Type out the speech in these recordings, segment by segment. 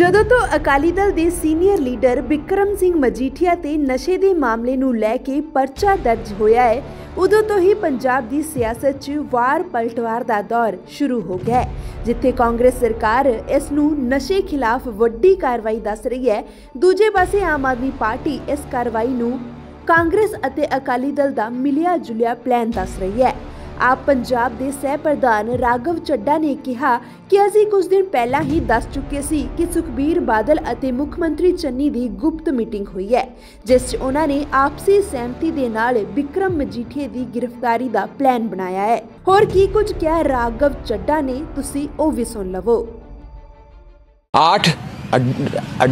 ਜਦੋਂ ਤੋਂ ਅਕਾਲੀ ਦਲ ਦੇ ਸੀਨੀਅਰ ਲੀਡਰ ਬਿਕਰਮ ਸਿੰਘ ਮਜੀਠੀਆ ਤੇ ਨਸ਼ੇ ਦੇ ਮਾਮਲੇ ਨੂੰ ਲੈ ਕੇ ਪਰਚਾ ਦਰਜ ਹੋਇਆ ਹੈ ਉਦੋਂ ਤੋਂ ਹੀ ਪੰਜਾਬ ਦੀ ਸਿਆਸਤ 'ਚ ਵਾਰ ਪਲਟਵਾਰ ਦਾ ਦੌਰ ਸ਼ੁਰੂ ਹੋ ਗਿਆ ਜਿੱਥੇ ਕਾਂਗਰਸ ਸਰਕਾਰ ਇਸ ਨੂੰ ਨਸ਼ੇ ਖਿਲਾਫ ਵੱਡੀ ਕਾਰਵਾਈ ਦੱਸ ਰਹੀ ਹੈ ਦੂਜੇ ਪਾਸੇ ਆਮ ਆਦਮੀ ਪਾਰਟੀ ਇਸ ਕਾਰਵਾਈ ਨੂੰ ਕਾਂਗਰਸ ਅਤੇ ਅਕਾਲੀ ਦਲ ਦਾ ਮਿਲਿਆ ਜੁਲਿਆ ਪਲਾਨ ਦੱਸ ਰਹੀ ਹੈ ਆਪ ਪੰਜਾਬ ਦੇ ਸਹਿ ਪ੍ਰਧਾਨ ਰਾਗਵ ਚੱਡਾ ਨੇ ਕਿਹਾ ਕਿ ਅਸੀਂ ਕੁਝ ਦਿਨ ਪਹਿਲਾਂ ਹੀ ਦੱਸ ਚੁੱਕੇ ਸੀ ਕਿ ਸੁਖਬੀਰ ਬਾਦਲ ਅਤੇ ਮੁੱਖ ਮੰਤਰੀ ਚੰਨੀ ਦੀ ਗੁਪਤ ਮੀਟਿੰਗ ਹੋਈ ਹੈ ਜਿਸ 'ਚ ਉਹਨਾਂ ਨੇ ਆਪਸੀ ਸਹਿਮਤੀ ਦੇ ਨਾਲ ਵਿਕਰਮ ਮਜੀਠੇ ਦੀ ਗ੍ਰਿਫਤਾਰੀ ਦਾ ਪਲਾਨ ਬਣਾਇਆ ਹੈ ਹੋਰ ਕੀ ਕੁਝ ਕਿਹਾ ਰਾਗਵ ਚੱਡਾ ਨੇ ਤੁਸੀਂ ਉਹ ਵੀ ਸੁਣ ਲਵੋ 8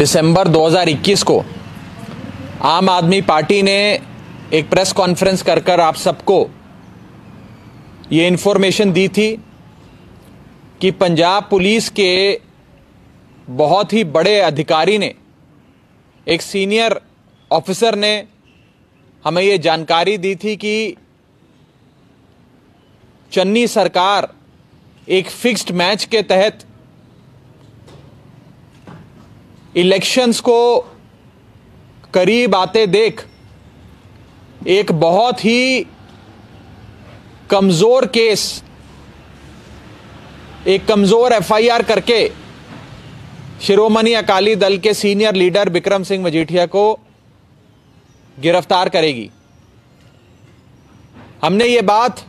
ਦਸੰਬਰ 2021 ਕੋ ਆਮ ਆਦਮੀ ਪਾਰਟੀ ਨੇ ਇੱਕ ਪ੍ਰੈਸ ਕਾਨਫਰੰਸ ਕਰਕਰ ਆਪ ਸਭ ਕੋ ये इन्फॉर्मेशन दी थी कि पंजाब पुलिस के बहुत ही बड़े अधिकारी ने एक सीनियर ऑफिसर ने हमें ये जानकारी दी थी कि चन्नी सरकार एक फिक्स्ड मैच के तहत इलेक्शंस को करीब आते देख एक बहुत ही कमजोर केस एक कमजोर एफआईआर करके शिरोमणि अकाली दल के सीनियर लीडर बिक्रम सिंह मजीठिया को गिरफ्तार करेगी हमने ये बात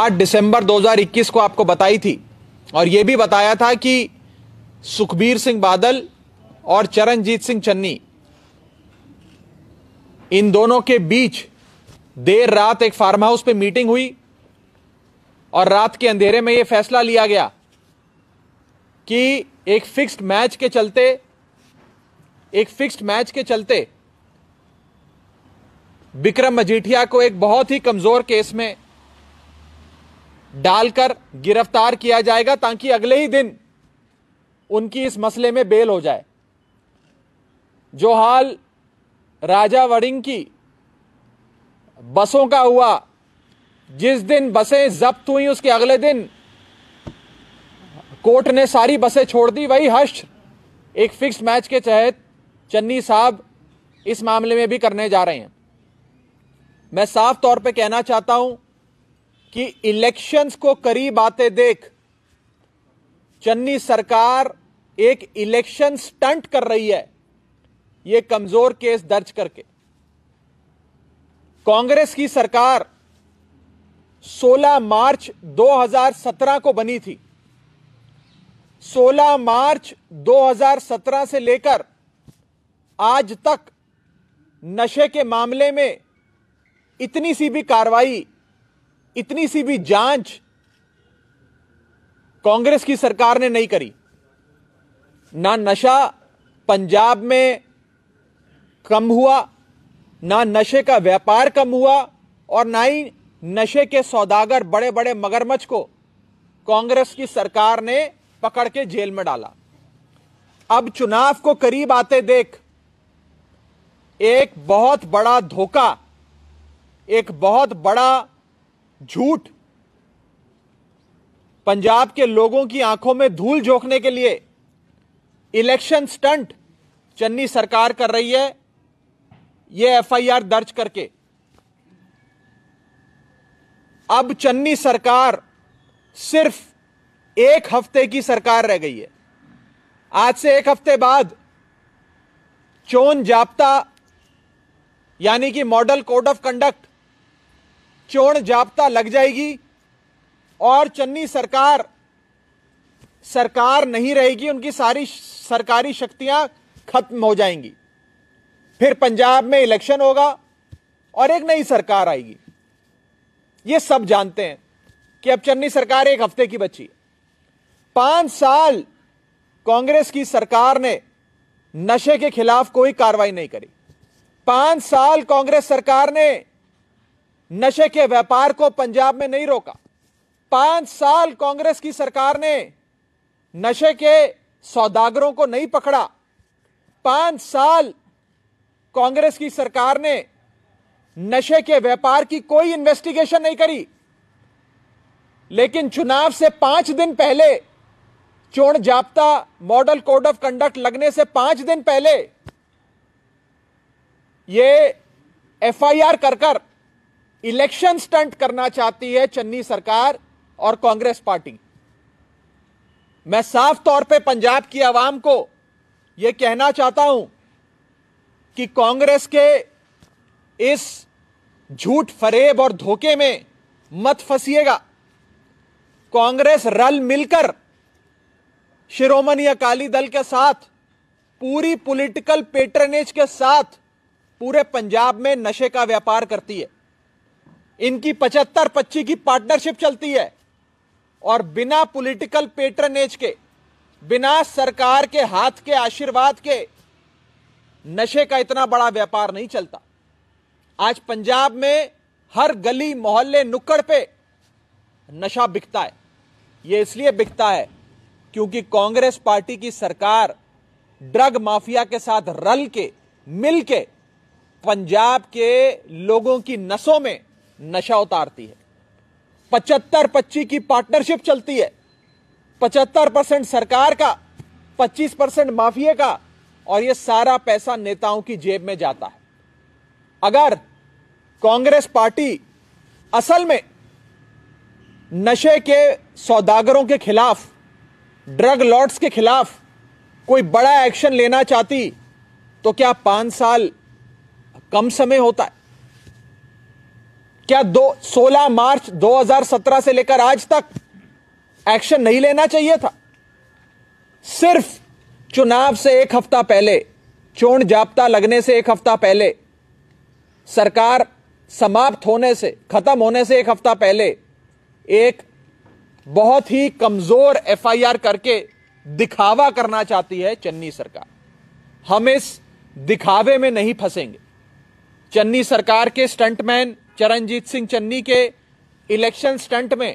8 दिसंबर 2021 को आपको बताई थी और यह भी बताया था कि सुखबीर सिंह बादल और चरणजीत सिंह चन्नी इन दोनों के बीच देर रात एक फार्म हाउस पे मीटिंग हुई और रात के अंधेरे में यह फैसला लिया गया कि एक फिक्स्ड मैच के चलते एक फिक्स्ड मैच के चलते विक्रम मजीठिया को एक बहुत ही कमजोर केस में डालकर गिरफ्तार किया जाएगा ताकि अगले ही दिन उनकी इस मसले में बेल हो जाए जो हाल राजा वड़िंग की बसों का हुआ जिस दिन बसें जब्त हुई उसके अगले दिन कोर्ट ने सारी बसें छोड़ दी वही हर्ष एक फिक्स मैच के तहत चन्नी साहब इस मामले में भी करने जा रहे हैं मैं साफ तौर पे कहना चाहता हूं कि इलेक्शंस को करीब आते देख चन्नी सरकार एक इलेक्शन स्टंट कर रही है यह कमजोर केस दर्ज करके कांग्रेस की सरकार 16 मार्च 2017 को बनी थी 16 मार्च 2017 से लेकर आज तक नशे के मामले में इतनी सी भी कार्रवाई इतनी सी भी जांच कांग्रेस की सरकार ने नहीं करी ना नशा पंजाब में कम हुआ ना नशे का व्यापार कम हुआ और ना ही नशे के सौदागर बड़े बड़े मगरमच्छ को कांग्रेस की सरकार ने पकड़ के जेल में डाला अब चुनाव को करीब आते देख एक बहुत बड़ा धोखा एक बहुत बड़ा झूठ पंजाब के लोगों की आंखों में धूल झोंकने के लिए इलेक्शन स्टंट चन्नी सरकार कर रही है ये एफआईआर दर्ज करके अब चन्नी सरकार सिर्फ एक हफ्ते की सरकार रह गई है आज से एक हफ्ते बाद चोन जाप्ता यानी कि मॉडल कोड ऑफ कंडक्ट चोन जाप्ता लग जाएगी और चन्नी सरकार सरकार नहीं रहेगी उनकी सारी सरकारी शक्तियां खत्म हो जाएंगी फिर पंजाब में इलेक्शन होगा और एक नई सरकार आएगी ये सब जानते हैं कि अब चन्नी सरकार एक हफ्ते की बची पांच साल कांग्रेस की सरकार ने नशे के खिलाफ कोई कार्रवाई नहीं करी पांच साल कांग्रेस सरकार ने नशे के व्यापार को पंजाब में नहीं रोका पांच साल कांग्रेस की सरकार ने नशे के सौदागरों को नहीं पकड़ा पांच साल कांग्रेस की सरकार ने नशे के व्यापार की कोई इन्वेस्टिगेशन नहीं करी लेकिन चुनाव से पांच दिन पहले चोण जाप्ता मॉडल कोड ऑफ कंडक्ट लगने से पांच दिन पहले ये एफआईआर कर कर इलेक्शन स्टंट करना चाहती है चन्नी सरकार और कांग्रेस पार्टी मैं साफ तौर पे पंजाब की आवाम को यह कहना चाहता हूं कि कांग्रेस के इस झूठ फरेब और धोखे में मत फंसिएगा कांग्रेस रल मिलकर शिरोमणि अकाली दल के साथ पूरी पॉलिटिकल पेट्रनेज के साथ पूरे पंजाब में नशे का व्यापार करती है इनकी पचहत्तर पच्ची की पार्टनरशिप चलती है और बिना पॉलिटिकल पेट्रनेज के बिना सरकार के हाथ के आशीर्वाद के नशे का इतना बड़ा व्यापार नहीं चलता आज पंजाब में हर गली मोहल्ले नुक्कड़ पे नशा बिकता है यह इसलिए बिकता है क्योंकि कांग्रेस पार्टी की सरकार ड्रग माफिया के साथ रल के मिल के पंजाब के लोगों की नसों में नशा उतारती है पचहत्तर पच्चीस की पार्टनरशिप चलती है पचहत्तर परसेंट सरकार का पच्चीस परसेंट माफिया का और ये सारा पैसा नेताओं की जेब में जाता है अगर कांग्रेस पार्टी असल में नशे के सौदागरों के खिलाफ ड्रग लॉर्ड्स के खिलाफ कोई बड़ा एक्शन लेना चाहती तो क्या पांच साल कम समय होता है क्या दो सोलह मार्च 2017 से लेकर आज तक एक्शन नहीं लेना चाहिए था सिर्फ चुनाव से एक हफ्ता पहले चोण जाप्ता लगने से एक हफ्ता पहले सरकार समाप्त होने से खत्म होने से एक हफ्ता पहले एक बहुत ही कमजोर एफआईआर करके दिखावा करना चाहती है चन्नी सरकार हम इस दिखावे में नहीं फंसेंगे चन्नी सरकार के स्टंटमैन चरणजीत सिंह चन्नी के इलेक्शन स्टंट में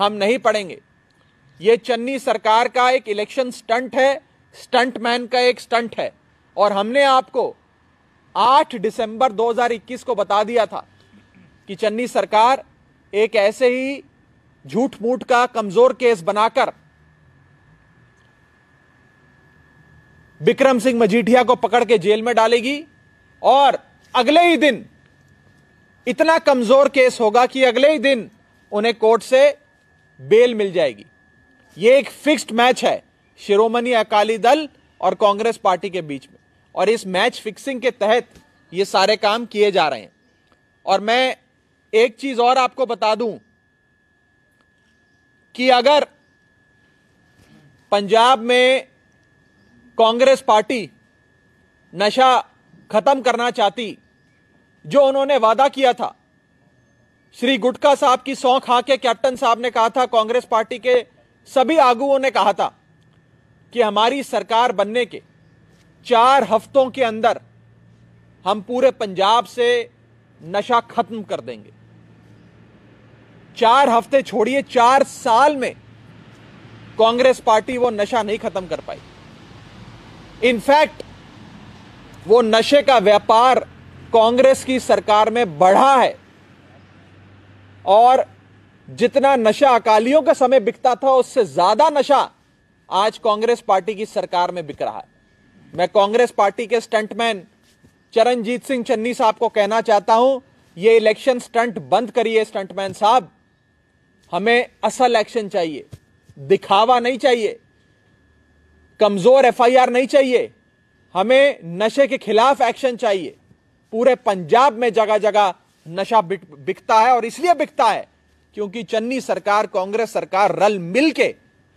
हम नहीं पड़ेंगे यह चन्नी सरकार का एक इलेक्शन स्टंट है स्टंट मैन का एक स्टंट है और हमने आपको 8 दिसंबर 2021 को बता दिया था कि चन्नी सरकार एक ऐसे ही झूठ मूठ का कमजोर केस बनाकर बिक्रम सिंह मजीठिया को पकड़ के जेल में डालेगी और अगले ही दिन इतना कमजोर केस होगा कि अगले ही दिन उन्हें कोर्ट से बेल मिल जाएगी यह एक फिक्स्ड मैच है शिरोमणि अकाली दल और कांग्रेस पार्टी के बीच में और इस मैच फिक्सिंग के तहत ये सारे काम किए जा रहे हैं और मैं एक चीज और आपको बता दूं कि अगर पंजाब में कांग्रेस पार्टी नशा खत्म करना चाहती जो उन्होंने वादा किया था श्री गुटका साहब की सौ खा के कैप्टन साहब ने कहा था कांग्रेस पार्टी के सभी आगुओं ने कहा था कि हमारी सरकार बनने के चार हफ्तों के अंदर हम पूरे पंजाब से नशा खत्म कर देंगे चार हफ्ते छोड़िए चार साल में कांग्रेस पार्टी वो नशा नहीं खत्म कर पाई इनफैक्ट वो नशे का व्यापार कांग्रेस की सरकार में बढ़ा है और जितना नशा अकालियों का समय बिकता था उससे ज्यादा नशा आज कांग्रेस पार्टी की सरकार में बिक रहा है मैं कांग्रेस पार्टी के स्टंटमैन चरणजीत सिंह चन्नी साहब को कहना चाहता हूं ये इलेक्शन स्टंट बंद करिए स्टंटमैन साहब हमें असल एक्शन चाहिए दिखावा नहीं चाहिए कमजोर एफआईआर नहीं चाहिए हमें नशे के खिलाफ एक्शन चाहिए पूरे पंजाब में जगह जगह नशा बिकता है और इसलिए बिकता है क्योंकि चन्नी सरकार कांग्रेस सरकार रल मिल के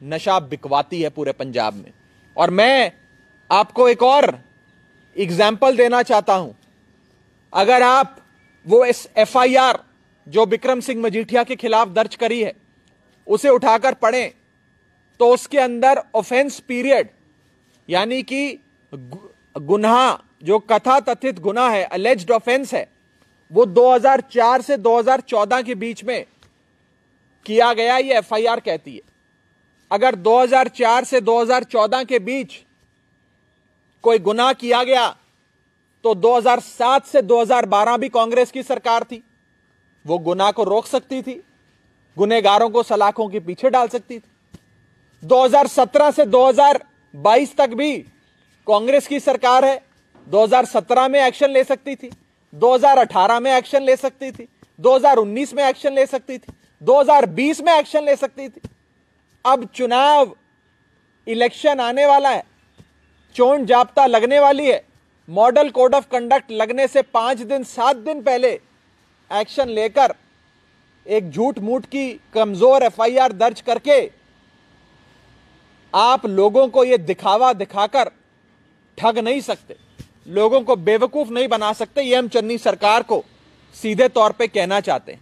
नशा बिकवाती है पूरे पंजाब में और मैं आपको एक और एग्जाम्पल देना चाहता हूं अगर आप वो इस एफआईआर जो बिक्रम सिंह मजीठिया के खिलाफ दर्ज करी है उसे उठाकर पढ़ें तो उसके अंदर ऑफेंस पीरियड यानी कि गुनाह जो कथा तथित गुना है अलेज्ड ऑफेंस है वो 2004 से 2014 के बीच में किया गया ये एफआईआर कहती है अगर 2004 से 2014 के बीच कोई गुनाह किया गया तो 2007 से 2012 भी कांग्रेस की सरकार थी वो गुनाह को रोक सकती थी गुनेगारों को सलाखों के पीछे डाल सकती थी 2017 से 2022 तक भी कांग्रेस की सरकार है 2017 में एक्शन ले सकती थी 2018 में एक्शन ले सकती थी 2019 में एक्शन ले सकती थी 2020 में एक्शन ले सकती थी अब चुनाव इलेक्शन आने वाला है चोन जाप्ता लगने वाली है मॉडल कोड ऑफ कंडक्ट लगने से पांच दिन सात दिन पहले एक्शन लेकर एक झूठ मूठ की कमज़ोर एफआईआर दर्ज करके आप लोगों को यह दिखावा दिखाकर ठग नहीं सकते लोगों को बेवकूफ़ नहीं बना सकते ये हम चन्नी सरकार को सीधे तौर पे कहना चाहते हैं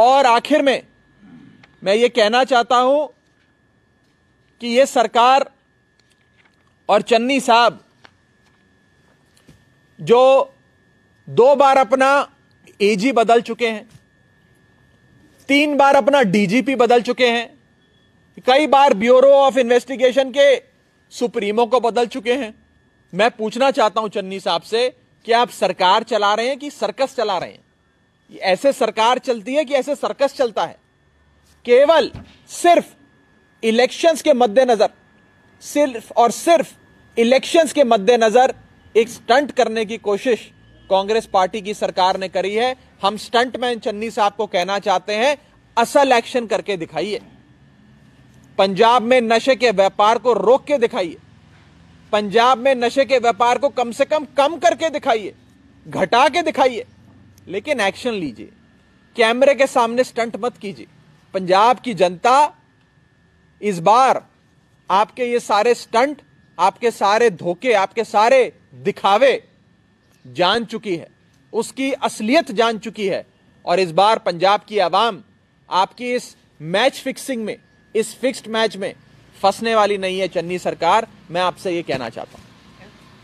और आखिर में मैं ये कहना चाहता हूं कि ये सरकार और चन्नी साहब जो दो बार अपना एजी बदल चुके हैं तीन बार अपना डीजीपी बदल चुके हैं कई बार ब्यूरो ऑफ इन्वेस्टिगेशन के सुप्रीमो को बदल चुके हैं मैं पूछना चाहता हूं चन्नी साहब से कि आप सरकार चला रहे हैं कि सर्कस चला रहे हैं ऐसे सरकार चलती है कि ऐसे सर्कस चलता है केवल सिर्फ इलेक्शंस के मद्देनजर सिर्फ और सिर्फ इलेक्शंस के मद्देनजर एक स्टंट करने की कोशिश कांग्रेस पार्टी की सरकार ने करी है हम स्टंटमैन चन्नी साहब को कहना चाहते हैं असल एक्शन करके दिखाइए पंजाब में नशे के व्यापार को रोक के दिखाइए पंजाब में नशे के व्यापार को कम से कम कम करके दिखाइए घटा के दिखाइए लेकिन एक्शन लीजिए कैमरे के सामने स्टंट मत कीजिए पंजाब की जनता इस बार आपके ये सारे स्टंट आपके सारे धोखे आपके सारे दिखावे जान चुकी है उसकी असलियत जान चुकी है और इस बार पंजाब की आवाम आपकी इस मैच फिक्सिंग में इस फिक्स्ड मैच में फंसने वाली नहीं है चन्नी सरकार मैं आपसे ये कहना चाहता हूँ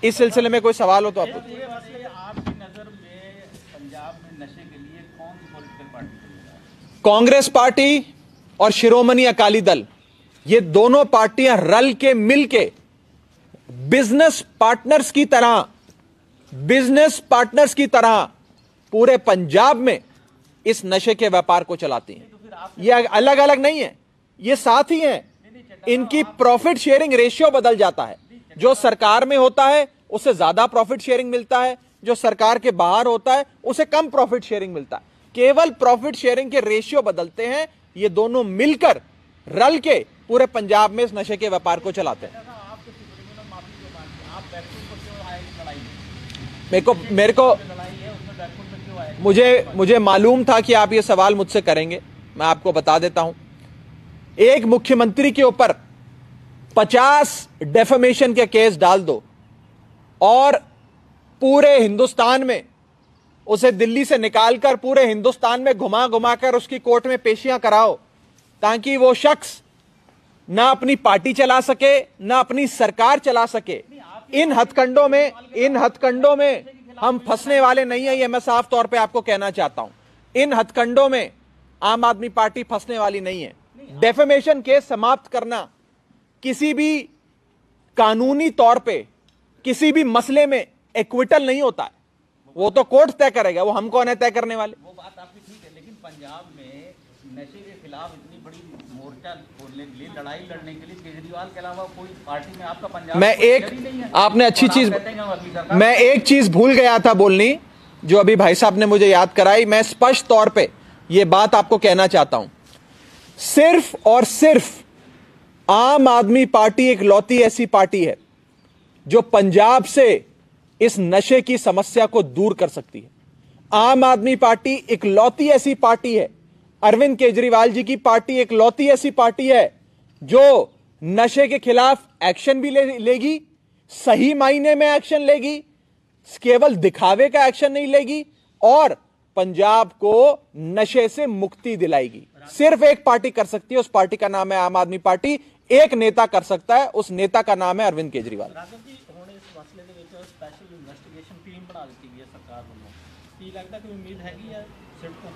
इस सिलसिले में कोई सवाल हो तो आप कांग्रेस पार्टी और शिरोमणि अकाली दल ये दोनों पार्टियां रल के मिल के बिजनेस पार्टनर्स की तरह बिजनेस पार्टनर्स की तरह पूरे पंजाब में इस नशे के व्यापार को चलाती हैं तो ये अलग अलग नहीं है ये साथ ही हैं इनकी प्रॉफिट शेयरिंग रेशियो बदल जाता है जो सरकार में होता है उसे ज्यादा प्रॉफिट शेयरिंग मिलता है जो सरकार के बाहर होता है उसे कम प्रॉफिट शेयरिंग मिलता है केवल प्रॉफिट शेयरिंग के रेशियो बदलते हैं ये दोनों मिलकर रल के पूरे पंजाब में इस नशे के व्यापार को चलाते हैं मेरे को मेरे को मुझे मुझे मालूम था कि आप ये सवाल मुझसे करेंगे मैं आपको बता देता हूं एक मुख्यमंत्री के ऊपर 50 डेफेमेशन के केस डाल दो और पूरे हिंदुस्तान में उसे दिल्ली से निकालकर पूरे हिंदुस्तान में घुमा घुमाकर उसकी कोर्ट में पेशियां कराओ ताकि वो शख्स ना अपनी पार्टी चला सके ना अपनी सरकार चला सके इन हथकंडों में इन हथकंडों में हम फंसने वाले नहीं है यह मैं साफ तौर पे आपको कहना चाहता हूं इन हथकंडों में आम आदमी पार्टी फंसने वाली नहीं है डेफेमेशन केस समाप्त करना किसी भी कानूनी तौर पे किसी भी मसले में एक्विटल नहीं होता है वो तो कोर्ट तय करेगा वो हम कौन है तय करने वाले वो बात आपकी ठीक है लेकिन पंजाब में नशे के खिलाफ इतनी बड़ी मोर्चा खोलने के लिए लड़ाई लड़ने के लिए केजरीवाल के अलावा कोई पार्टी में आपका पंजाब मैं एक आपने अच्छी चीज मैं एक चीज भूल गया था बोलनी जो अभी भाई साहब ने मुझे याद कराई मैं स्पष्ट तौर पे यह बात आपको कहना चाहता हूं सिर्फ और सिर्फ आम आदमी पार्टी एक लौती ऐसी पार्टी है जो पंजाब से इस नशे की समस्या को दूर कर सकती है आम आदमी पार्टी इकलौती ऐसी पार्टी है अरविंद केजरीवाल जी की पार्टी एक लौती ऐसी पार्टी है जो नशे के खिलाफ एक्शन भी ले, लेगी सही मायने में एक्शन लेगी केवल दिखावे का एक्शन नहीं लेगी और पंजाब को नशे से मुक्ति दिलाएगी सिर्फ एक पार्टी कर सकती है उस पार्टी का नाम है आम आदमी पार्टी एक नेता कर सकता है उस नेता का नाम है अरविंद केजरीवाल ਕੀ ਲੱਗਦਾ ਕੋਈ ਉਮੀਦ ਹੈਗੀ ਆ ਸਿਰ ਤੋਂ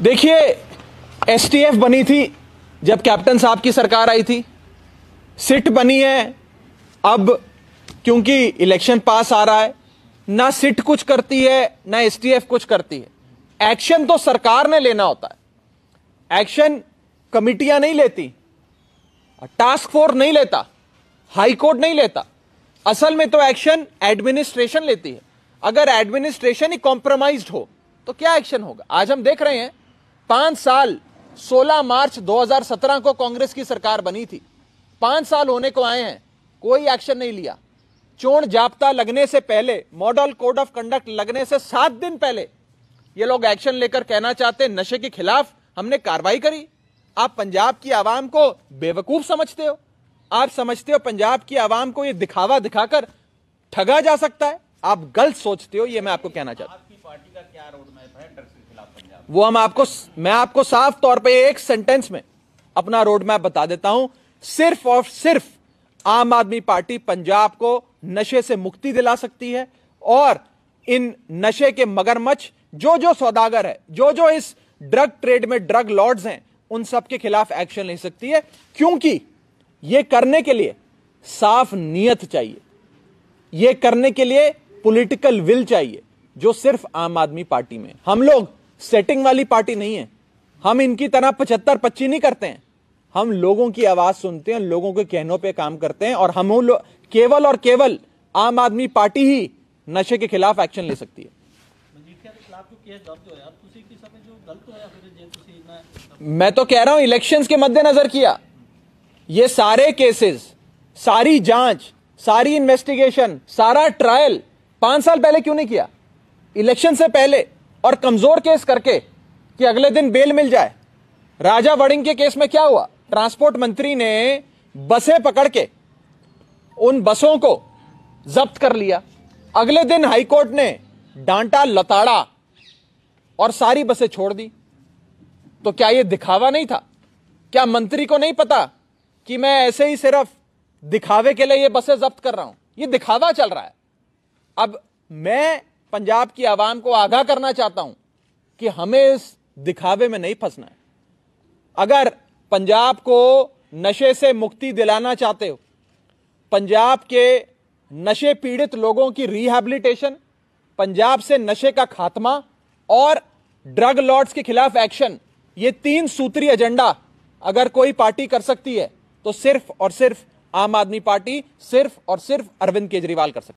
देखिए एसटीएफ बनी थी जब कैप्टन साहब की सरकार आई थी सिट बनी है अब क्योंकि इलेक्शन पास आ रहा है ना सिट कुछ करती है ना एसटीएफ कुछ करती है एक्शन तो सरकार ने लेना होता है एक्शन कमिटियां नहीं लेती टास्क फोर्स नहीं लेता हाई कोर्ट नहीं लेता असल में तो एक्शन एडमिनिस्ट्रेशन लेती है अगर एडमिनिस्ट्रेशन ही कॉम्प्रोमाइज्ड हो तो क्या एक्शन होगा आज हम देख रहे हैं पांच साल 16 मार्च 2017 को कांग्रेस की सरकार बनी थी पांच साल होने को आए हैं कोई एक्शन नहीं लिया चोण जाप्ता लगने से पहले मॉडल कोड ऑफ कंडक्ट लगने से सात दिन पहले ये लोग एक्शन लेकर कहना चाहते नशे के खिलाफ हमने कार्रवाई करी आप पंजाब की आवाम को बेवकूफ समझते हो आप समझते हो पंजाब की आवाम को ये दिखावा दिखाकर ठगा जा सकता है आप गलत सोचते हो ये मैं आपको कहना चाहता हूं पार्टी का क्या रोड मैप है ड्रग्स के खिलाफ पंजाब वो हम आपको मैं आपको साफ तौर पे एक सेंटेंस में अपना रोड मैप बता देता हूं सिर्फ और सिर्फ आम आदमी पार्टी पंजाब को नशे से मुक्ति दिला सकती है और इन नशे के मगरमच्छ जो जो सौदागर है जो जो इस ड्रग ट्रेड में ड्रग लॉर्ड्स हैं उन सब के खिलाफ एक्शन ले सकती है क्योंकि ये करने के लिए साफ नियत चाहिए ये करने के लिए पॉलिटिकल विल चाहिए जो सिर्फ आम आदमी पार्टी में हम लोग सेटिंग वाली पार्टी नहीं है हम इनकी तरह पचहत्तर पच्ची नहीं करते हैं हम लोगों की आवाज सुनते हैं लोगों के कहनों पे काम करते हैं और हम केवल और केवल आम आदमी पार्टी ही नशे के खिलाफ एक्शन ले सकती है तो मैं तो कह रहा हूं इलेक्शंस के मद्देनजर किया ये सारे केसेस सारी जांच सारी इन्वेस्टिगेशन सारा ट्रायल पांच साल पहले क्यों नहीं किया इलेक्शन से पहले और कमजोर केस करके कि अगले दिन बेल मिल जाए राजा वड़िंग के केस में क्या हुआ ट्रांसपोर्ट मंत्री ने बसें पकड़ के उन बसों को जब्त कर लिया अगले दिन हाईकोर्ट ने डांटा लताड़ा और सारी बसें छोड़ दी तो क्या यह दिखावा नहीं था क्या मंत्री को नहीं पता कि मैं ऐसे ही सिर्फ दिखावे के लिए यह बसें जब्त कर रहा हूं यह दिखावा चल रहा है अब मैं पंजाब की आवाम को आगाह करना चाहता हूं कि हमें इस दिखावे में नहीं फंसना है अगर पंजाब को नशे से मुक्ति दिलाना चाहते हो पंजाब के नशे पीड़ित लोगों की रिहैबिलिटेशन पंजाब से नशे का खात्मा और ड्रग लॉर्ड्स के खिलाफ एक्शन ये तीन सूत्री एजेंडा अगर कोई पार्टी कर सकती है तो सिर्फ और सिर्फ आम आदमी पार्टी सिर्फ और सिर्फ अरविंद केजरीवाल कर सकती